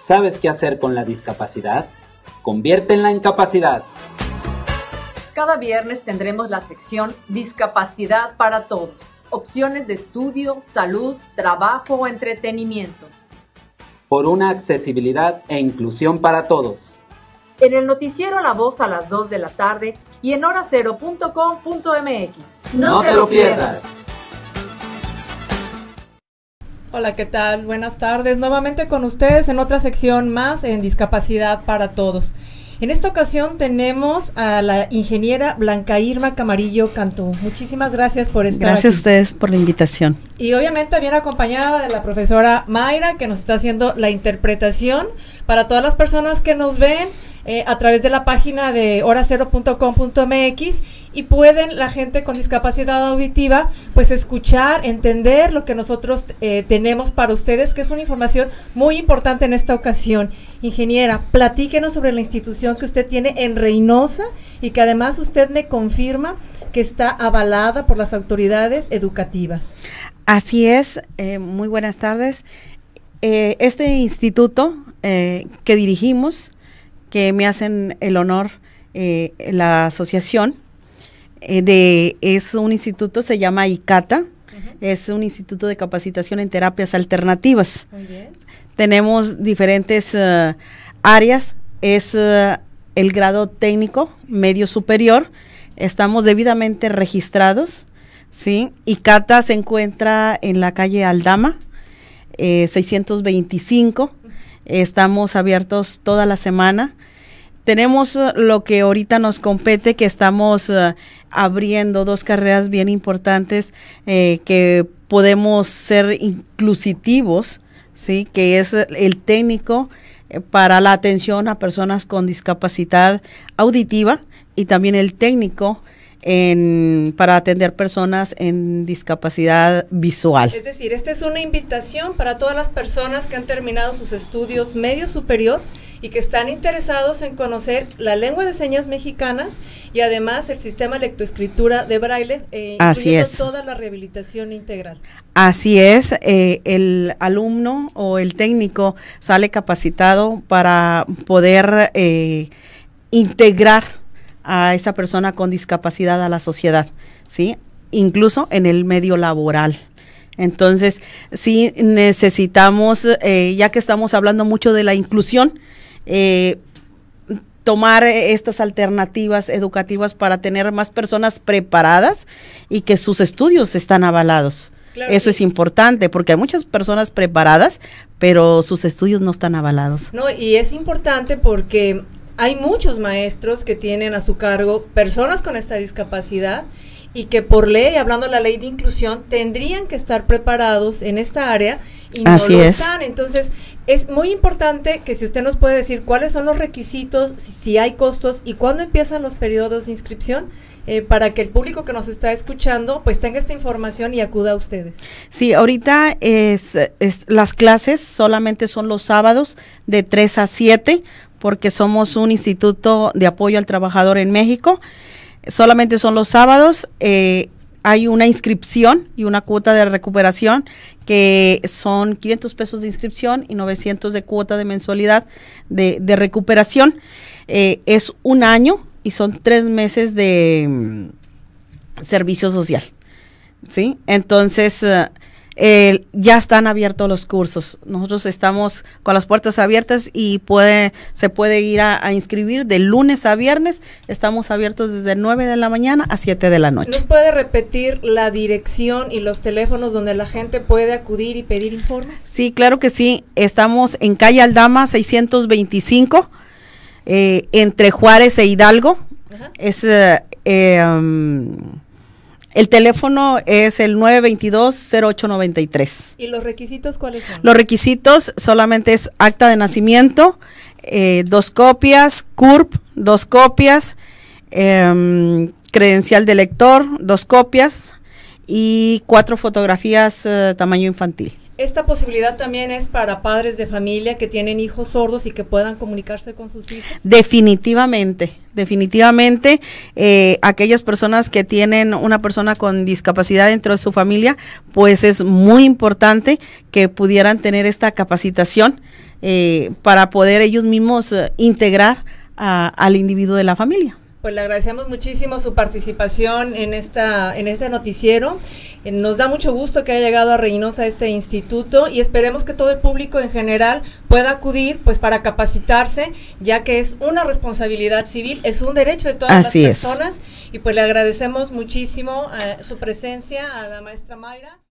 ¿Sabes qué hacer con la discapacidad? Conviértela en capacidad. Cada viernes tendremos la sección Discapacidad para Todos. Opciones de estudio, salud, trabajo o entretenimiento. Por una accesibilidad e inclusión para todos. En el noticiero La Voz a las 2 de la tarde y en horacero.com.mx. No, no te, lo pierdas. Hola, ¿qué tal? Buenas tardes. Nuevamente con ustedes en otra sección más en Discapacidad para Todos. En esta ocasión tenemos a la ingeniera Blanca Irma Camarillo Cantú. Muchísimas gracias por estar Gracias a ustedes por la invitación. Y obviamente bien acompañada de la profesora Mayra, que nos está haciendo la interpretación para todas las personas que nos ven eh, a través de la página de horacero.com.mx y pueden la gente con discapacidad auditiva pues escuchar, entender lo que nosotros eh, tenemos para ustedes, que es una información muy importante en esta ocasión. Ingeniera, platíquenos sobre la institución que usted tiene en Reynosa y que además usted me confirma que está avalada por las autoridades educativas. Así es, eh, muy buenas tardes. Eh, este instituto que dirigimos, que me hacen el honor la asociación, eh, es un instituto, se llama ICATA, es un instituto de capacitación en terapias alternativas. Tenemos diferentes eh, áreas, es eh, el grado técnico, medio superior, estamos debidamente registrados, ¿sí? ICATA se encuentra en la calle Aldama, 625, estamos abiertos toda la semana tenemos eh, lo que ahorita nos compete, que estamos eh, abriendo dos carreras bien importantes eh, que podemos ser inclusivos, ¿sí? que es el técnico para la atención a personas con discapacidad auditiva y también el técnico en, para atender personas en discapacidad visual. Es decir, esta es una invitación para todas las personas que han terminado sus estudios medio superior y que están interesados en conocer la lengua de señas mexicanas y además el sistema lectoescritura de braille, eh, Así es. toda la rehabilitación integral. Así es, eh, el alumno o el técnico sale capacitado para poder eh, integrar a esa persona con discapacidad a la sociedad, ¿sí? Incluso en el medio laboral. Entonces, sí necesitamos, eh, ya que estamos hablando mucho de la inclusión, eh, tomar estas alternativas educativas para tener más personas preparadas y que sus estudios están avalados. Eso es importante porque hay muchas personas preparadas, pero sus estudios no están avalados. No, y es importante porque hay muchos maestros que tienen a su cargo personas con esta discapacidad y que por ley, hablando de la ley de inclusión, tendrían que estar preparados en esta área y no lo están. Entonces, es muy importante que si usted nos puede decir cuáles son los requisitos, si, hay costos y cuándo empiezan los periodos de inscripción, eh, para que el público que nos está escuchando pues tenga esta información y acuda a ustedes. Sí, ahorita es, las clases solamente son los sábados de 3 a 7 porque somos un instituto de apoyo al trabajador en México. Solamente son los sábados. Eh, hay una inscripción y una cuota de recuperación que son 500 pesos de inscripción y 900 de cuota de mensualidad de, recuperación. Eh, es un año y son tres meses de mm, servicio social. ¿Sí? Entonces, eh, eh, ya están abiertos los cursos. Nosotros estamos con las puertas abiertas y puede, se puede ir a, inscribir de lunes a viernes. Estamos abiertos desde 9 de la mañana a 7 de la noche. ¿Nos puede repetir la dirección y los teléfonos donde la gente puede acudir y pedir informes? Sí, claro que sí. Estamos en calle Aldama 625, eh, entre Juárez e Hidalgo. Es eh, eh um, el teléfono es el 922-0893. ¿Y los requisitos cuáles son? Los requisitos solamente es acta de nacimiento, eh, dos copias, CURP, dos copias, em, credencial de lector, dos copias y cuatro fotografías eh, tamaño infantil. Esta posibilidad también es para padres de familia que tienen hijos sordos y que puedan comunicarse con sus hijos. Definitivamente, definitivamente eh, aquellas personas que tienen una persona con discapacidad dentro de su familia, pues es muy importante que pudieran tener esta capacitación eh, para poder ellos mismos eh, integrar al individuo de la familia. Pues le agradecemos muchísimo su participación en, esta, en este noticiero. Eh, nos da mucho gusto que haya llegado a Reynosa este instituto y esperemos que todo el público en general pueda acudir pues para capacitarse, ya que es una responsabilidad civil, es un derecho de todas las personas y pues le agradecemos muchísimo eh, su presencia a la maestra Mayra.